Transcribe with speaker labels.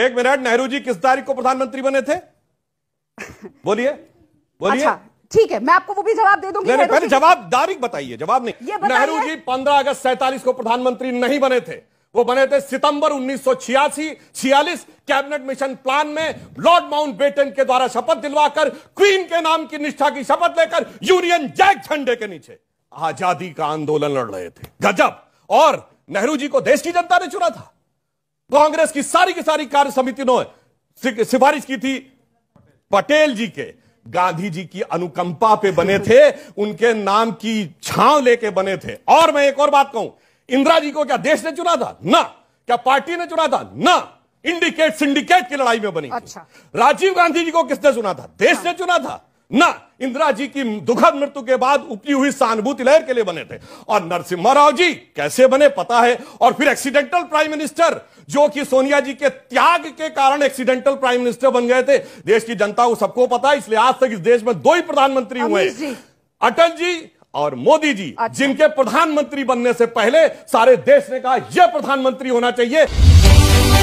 Speaker 1: एक मिनट नेहरू जी किस तारीख को प्रधानमंत्री बने थे बोलिए बोलिए अच्छा,
Speaker 2: ठीक है मैं आपको वो भी जवाब दे दूंगी नहीं, पहले
Speaker 1: जवाब तारीख बताइए जवाब नहीं नेहरू जी 15 अगस्त सैतालीस को प्रधानमंत्री नहीं बने थे वो बने थे सितंबर उन्नीस छियालीस कैबिनेट मिशन प्लान में लॉर्ड माउंट बेटन के द्वारा शपथ दिलवाकर क्वीन के नाम की निष्ठा की शपथ लेकर यूनियन जैक झंडे के नीचे आजादी का आंदोलन लड़ रहे थे गजब और नेहरू जी को देश की जनता ने चुना था कांग्रेस की सारी की सारी कार्य समिति ने सिफारिश की थी पटेल जी के गांधी जी की अनुकंपा पे बने थे उनके नाम की छांव लेके बने थे और मैं एक और बात कहूं इंदिरा जी को क्या देश ने चुना था ना क्या पार्टी ने चुना था ना इंडिकेट सिंडिकेट की लड़ाई में बनी अच्छा। राजीव गांधी जी को किसने चुना था देश हाँ। ने चुना था ना इंदिरा जी की दुखद मृत्यु के बाद उपजी हुई सहानुभूति लहर के लिए बने थे और नरसिम्हा राव जी कैसे बने पता है और फिर एक्सीडेंटल प्राइम मिनिस्टर जो कि सोनिया जी के त्याग के कारण एक्सीडेंटल प्राइम मिनिस्टर बन गए थे देश की जनता को सबको पता है इसलिए आज तक इस देश में दो ही प्रधानमंत्री हुए अटल जी और मोदी जी अच्छा। जिनके प्रधानमंत्री बनने से पहले सारे देश ने कहा यह प्रधानमंत्री होना चाहिए